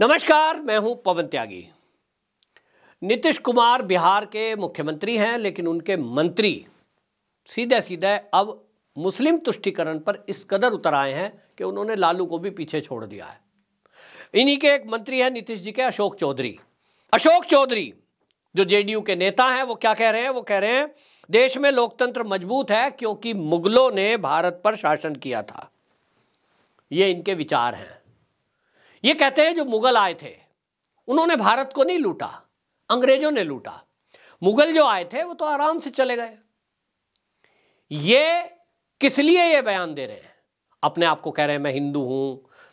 नमस्कार मैं हूं पवन त्यागी नीतीश कुमार बिहार के मुख्यमंत्री हैं लेकिन उनके मंत्री सीधे सीधे अब मुस्लिम तुष्टिकरण पर इस कदर उतर आए हैं कि उन्होंने लालू को भी पीछे छोड़ दिया है इन्हीं के एक मंत्री हैं नीतीश जी के अशोक चौधरी अशोक चौधरी जो जेडीयू के नेता हैं वो क्या कह रहे हैं वो कह रहे हैं देश में लोकतंत्र मजबूत है क्योंकि मुगलों ने भारत पर शासन किया था ये इनके विचार हैं ये कहते हैं जो मुगल आए थे उन्होंने भारत को नहीं लूटा अंग्रेजों ने लूटा मुगल जो आए थे वो तो आराम से चले गए ये किस लिए ये बयान दे रहे हैं अपने आप को कह रहे हैं मैं हिंदू हूं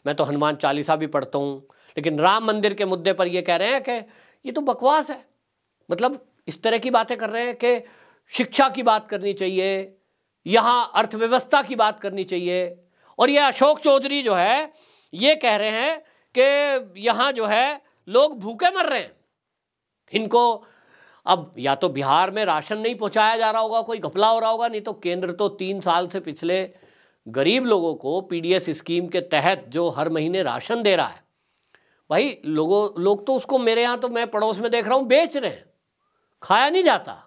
मैं तो हनुमान चालीसा भी पढ़ता हूं लेकिन राम मंदिर के मुद्दे पर ये कह रहे हैं कि ये तो बकवास है मतलब इस तरह की बातें कर रहे हैं कि शिक्षा की बात करनी चाहिए यहां अर्थव्यवस्था की बात करनी चाहिए और ये अशोक चौधरी जो है ये कह रहे हैं कि यहाँ जो है लोग भूखे मर रहे हैं इनको अब या तो बिहार में राशन नहीं पहुँचाया जा रहा होगा कोई घपला हो रहा होगा नहीं तो केंद्र तो तीन साल से पिछले गरीब लोगों को पीडीएस स्कीम के तहत जो हर महीने राशन दे रहा है भाई लोगों लोग तो उसको मेरे यहाँ तो मैं पड़ोस में देख रहा हूँ बेच रहे हैं खाया नहीं जाता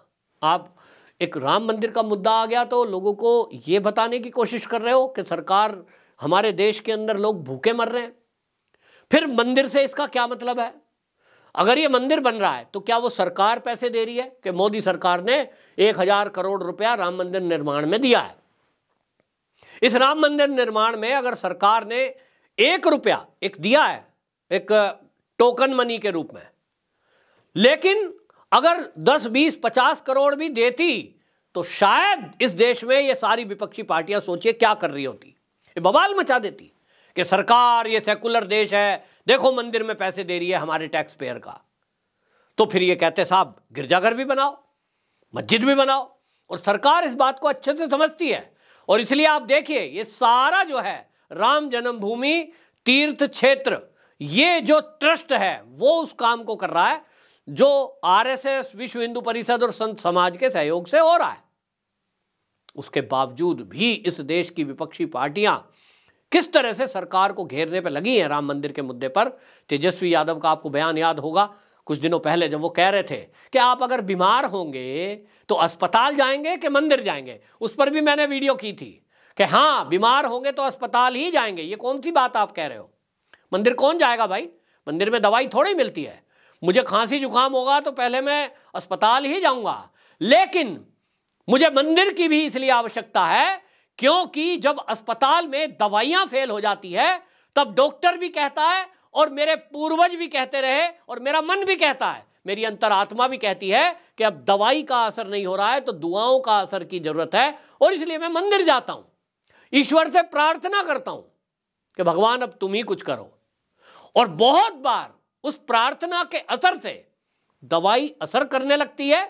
आप एक राम मंदिर का मुद्दा आ गया तो लोगों को ये बताने की कोशिश कर रहे हो कि सरकार हमारे देश के अंदर लोग भूखे मर रहे हैं फिर मंदिर से इसका क्या मतलब है अगर ये मंदिर बन रहा है तो क्या वो सरकार पैसे दे रही है कि मोदी सरकार ने एक हजार करोड़ रुपया राम मंदिर निर्माण में दिया है इस राम मंदिर निर्माण में अगर सरकार ने एक रुपया एक दिया है एक टोकन मनी के रूप में लेकिन अगर 10, 20, 50 करोड़ भी देती तो शायद इस देश में ये सारी विपक्षी पार्टियां सोचिए क्या कर रही होती बवाल मचा देती कि सरकार ये सेकुलर देश है देखो मंदिर में पैसे दे रही है हमारे टैक्स पेयर का तो फिर ये कहते साहब गिरजाघर भी बनाओ मस्जिद भी बनाओ और सरकार इस बात को अच्छे से समझती है और इसलिए आप देखिए ये सारा जो है राम जन्मभूमि तीर्थ क्षेत्र ये जो ट्रस्ट है वो उस काम को कर रहा है जो आरएसएस विश्व हिंदू परिषद और संत समाज के सहयोग से हो रहा है उसके बावजूद भी इस देश की विपक्षी पार्टियां किस तरह से सरकार को घेरने पर लगी है राम मंदिर के मुद्दे पर तेजस्वी यादव का आपको बयान याद होगा कुछ दिनों पहले जब वो कह रहे थे कि आप अगर बीमार होंगे तो अस्पताल जाएंगे कि मंदिर जाएंगे उस पर भी मैंने वीडियो की थी कि हाँ बीमार होंगे तो अस्पताल ही जाएंगे ये कौन सी बात आप कह रहे हो मंदिर कौन जाएगा भाई मंदिर में दवाई थोड़ी मिलती है मुझे खांसी जुकाम होगा तो पहले मैं अस्पताल ही जाऊंगा लेकिन मुझे मंदिर की भी इसलिए आवश्यकता है क्योंकि जब अस्पताल में दवाइयां फेल हो जाती है तब डॉक्टर भी कहता है और मेरे पूर्वज भी कहते रहे और मेरा मन भी कहता है मेरी अंतरात्मा भी कहती है कि अब दवाई का असर नहीं हो रहा है तो दुआओं का असर की जरूरत है और इसलिए मैं मंदिर जाता हूं ईश्वर से प्रार्थना करता हूं कि भगवान अब तुम ही कुछ करो और बहुत बार उस प्रार्थना के असर से दवाई असर करने लगती है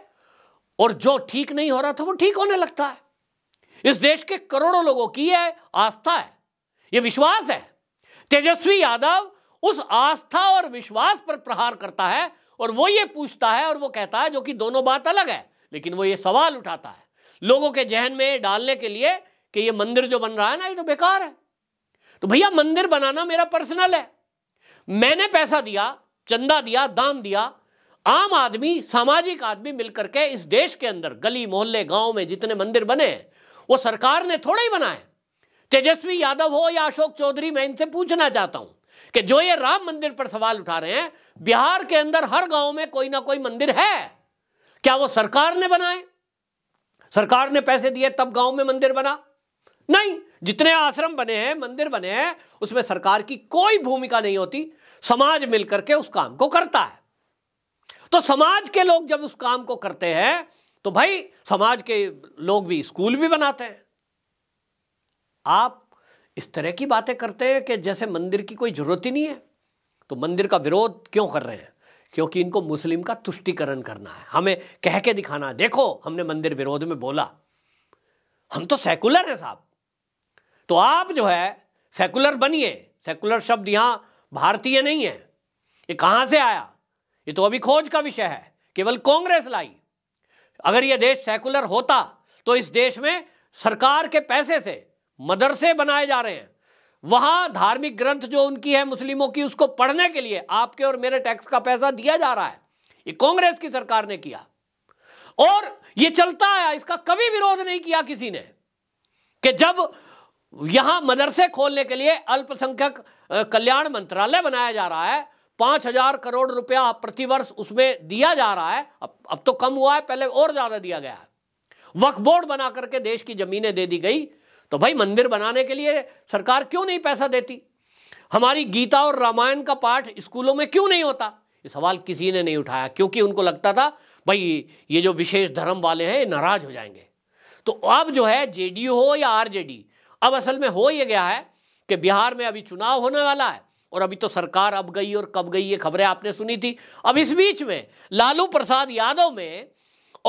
और जो ठीक नहीं हो रहा था वो ठीक होने लगता है इस देश के करोड़ों लोगों की यह आस्था है यह विश्वास है तेजस्वी यादव उस आस्था और विश्वास पर प्रहार करता है और वो ये पूछता है और वो कहता है जो कि दोनों बात अलग है लेकिन वो ये सवाल उठाता है लोगों के जहन में डालने के लिए कि ये मंदिर जो बन रहा है ना ये तो बेकार है तो भैया मंदिर बनाना मेरा पर्सनल है मैंने पैसा दिया चंदा दिया दान दिया आम आदमी सामाजिक आदमी मिलकर के इस देश के अंदर गली मोहल्ले गांव में जितने मंदिर बने हैं वो सरकार ने थोड़ा ही बनाए तेजस्वी यादव हो या अशोक चौधरी मैं इनसे पूछना चाहता हूं कि जो ये राम मंदिर पर सवाल उठा रहे हैं बिहार के अंदर हर गांव में कोई ना कोई मंदिर है क्या वो सरकार ने बनाए सरकार ने पैसे दिए तब गांव में मंदिर बना नहीं जितने आश्रम बने हैं मंदिर बने हैं उसमें सरकार की कोई भूमिका नहीं होती समाज मिलकर के उस काम को करता है तो समाज के लोग जब उस काम को करते हैं तो भाई समाज के लोग भी स्कूल भी बनाते हैं आप इस तरह की बातें करते हैं कि जैसे मंदिर की कोई ज़रूरत ही नहीं है तो मंदिर का विरोध क्यों कर रहे हैं क्योंकि इनको मुस्लिम का तुष्टिकरण करना है हमें कह के दिखाना है देखो हमने मंदिर विरोध में बोला हम तो सेकुलर हैं साहब तो आप जो है सेकुलर बनिए सेकुलर शब्द यहां भारतीय नहीं है ये कहां से आया ये तो अभी खोज का विषय है केवल कांग्रेस लाई अगर यह देश सेकुलर होता तो इस देश में सरकार के पैसे से मदरसे बनाए जा रहे हैं वहां धार्मिक ग्रंथ जो उनकी है मुस्लिमों की उसको पढ़ने के लिए आपके और मेरे टैक्स का पैसा दिया जा रहा है ये कांग्रेस की सरकार ने किया और ये चलता आया इसका कभी विरोध नहीं किया किसी ने कि जब यहां मदरसे खोलने के लिए अल्पसंख्यक कल्याण मंत्रालय बनाया जा रहा है पाँच हजार करोड़ रुपया प्रतिवर्ष उसमें दिया जा रहा है अब अब तो कम हुआ है पहले और ज़्यादा दिया गया है वक्फ बोर्ड बना करके देश की ज़मीनें दे दी गई तो भाई मंदिर बनाने के लिए सरकार क्यों नहीं पैसा देती हमारी गीता और रामायण का पाठ स्कूलों में क्यों नहीं होता ये सवाल किसी ने नहीं उठाया क्योंकि उनको लगता था भाई ये जो विशेष धर्म वाले हैं ये नाराज हो जाएंगे तो अब जो है जेडीयू हो या आरजेडी अब असल में हो ये गया है कि बिहार में अभी चुनाव होने वाला है और अभी तो सरकार अब गई और कब गई ये खबरें आपने सुनी थी अब इस बीच में लालू प्रसाद यादव में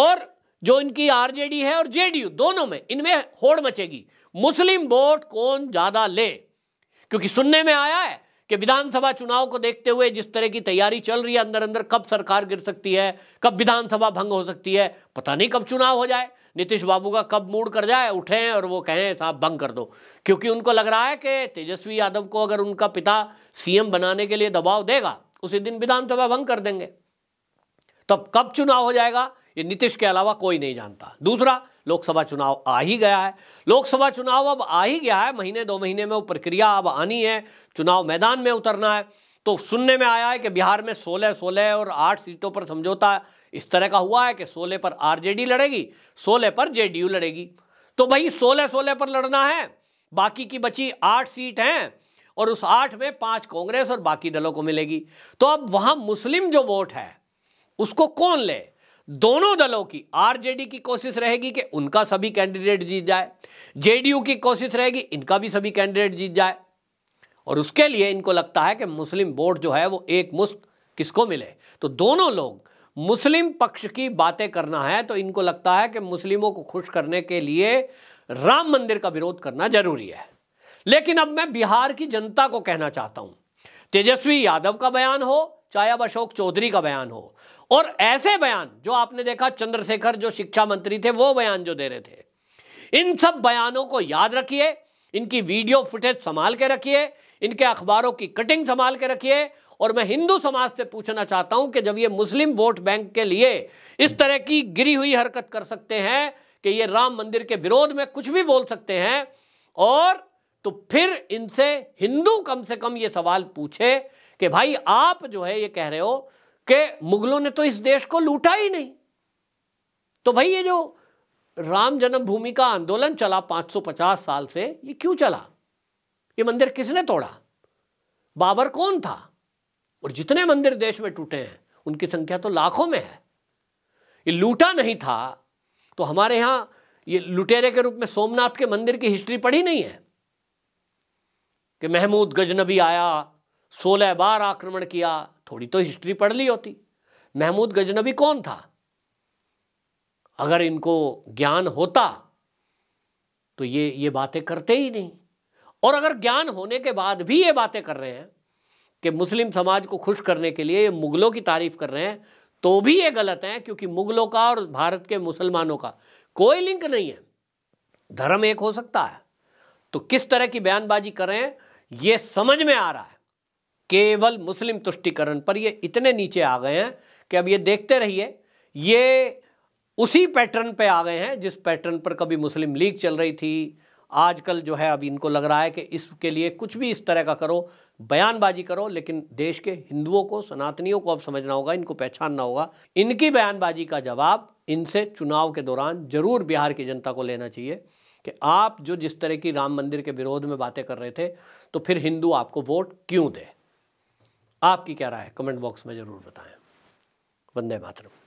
और जो इनकी आरजेडी है और जेडीयू दोनों में इनमें होड़ मचेगी मुस्लिम वोट कौन ज़्यादा ले क्योंकि सुनने में आया है कि विधानसभा चुनाव को देखते हुए जिस तरह की तैयारी चल रही है अंदर अंदर कब सरकार गिर सकती है कब विधानसभा भंग हो सकती है पता नहीं कब चुनाव हो जाए नीतीश बाबू का कब मूड कर जाए उठें और वो कहें साहब बंग कर दो क्योंकि उनको लग रहा है कि तेजस्वी यादव को अगर उनका पिता सीएम बनाने के लिए दबाव देगा उसी दिन विधानसभा भंग कर देंगे तब कब चुनाव हो जाएगा ये नीतीश के अलावा कोई नहीं जानता दूसरा लोकसभा चुनाव आ ही गया है लोकसभा चुनाव अब आ ही गया है महीने दो महीने में वो प्रक्रिया अब आनी है चुनाव मैदान में उतरना है तो सुनने में आया है कि बिहार में 16 16 और 8 सीटों पर समझौता इस तरह का हुआ है कि सोलह पर आरजेडी लड़ेगी सोलह पर जेडीयू लड़ेगी तो भाई सोलह सोलह पर लड़ना है बाकी की बची आठ सीट हैं और उस आठ में पांच कांग्रेस और बाकी दलों को मिलेगी तो अब वहां मुस्लिम जो वोट है उसको कौन ले दोनों दलों की आरजेडी की कोशिश रहेगी कि उनका सभी कैंडिडेट जीत जाए जेडीयू की कोशिश रहेगी इनका भी सभी कैंडिडेट जीत जाए और उसके लिए इनको लगता है कि मुस्लिम वोट जो है वो एक मुस्त किसको मिले तो दोनों लोग मुस्लिम पक्ष की बातें करना है तो इनको लगता है कि मुस्लिमों को खुश करने के लिए राम मंदिर का विरोध करना जरूरी है लेकिन अब मैं बिहार की जनता को कहना चाहता हूं तेजस्वी यादव का बयान हो चाहे अब अशोक चौधरी का बयान हो और ऐसे बयान जो आपने देखा चंद्रशेखर जो शिक्षा मंत्री थे वो बयान जो दे रहे थे इन सब बयानों को याद रखिए इनकी वीडियो फुटेज संभाल के रखिए इनके अखबारों की कटिंग संभाल के रखिए और मैं हिंदू समाज से पूछना चाहता हूं कि जब ये मुस्लिम वोट बैंक के लिए इस तरह की गिरी हुई हरकत कर सकते हैं कि ये राम मंदिर के विरोध में कुछ भी बोल सकते हैं और तो फिर इनसे हिंदू कम से कम ये सवाल पूछे कि भाई आप जो है ये कह रहे हो कि मुगलों ने तो इस देश को लूटा ही नहीं तो भाई ये जो राम जन्मभूमि का आंदोलन चला 550 साल से ये क्यों चला ये मंदिर किसने तोड़ा बाबर कौन था और जितने मंदिर देश में टूटे हैं उनकी संख्या तो लाखों में है ये लूटा नहीं था तो हमारे यहां ये लुटेरे के रूप में सोमनाथ के मंदिर की हिस्ट्री पढ़ी नहीं है कि महमूद गजनबी आया सोलह बार आक्रमण किया थोड़ी तो हिस्ट्री पढ़ ली होती महमूद गजनबी कौन था अगर इनको ज्ञान होता तो ये ये बातें करते ही नहीं और अगर ज्ञान होने के बाद भी ये बातें कर रहे हैं कि मुस्लिम समाज को खुश करने के लिए ये मुग़लों की तारीफ़ कर रहे हैं तो भी ये गलत है क्योंकि मुग़लों का और भारत के मुसलमानों का कोई लिंक नहीं है धर्म एक हो सकता है तो किस तरह की बयानबाजी हैं ये समझ में आ रहा है केवल मुस्लिम तुष्टिकरण पर ये इतने नीचे आ गए हैं कि अब ये देखते रहिए ये उसी पैटर्न पे आ गए हैं जिस पैटर्न पर कभी मुस्लिम लीग चल रही थी आजकल जो है अब इनको लग रहा है कि इसके लिए कुछ भी इस तरह का करो बयानबाजी करो लेकिन देश के हिंदुओं को सनातनियों को अब समझना होगा इनको पहचानना होगा इनकी बयानबाजी का जवाब इनसे चुनाव के दौरान जरूर बिहार की जनता को लेना चाहिए कि आप जो जिस तरह की राम मंदिर के विरोध में बातें कर रहे थे तो फिर हिंदू आपको वोट क्यों दे आपकी क्या राय कमेंट बॉक्स में ज़रूर बताएं वंदे मातरम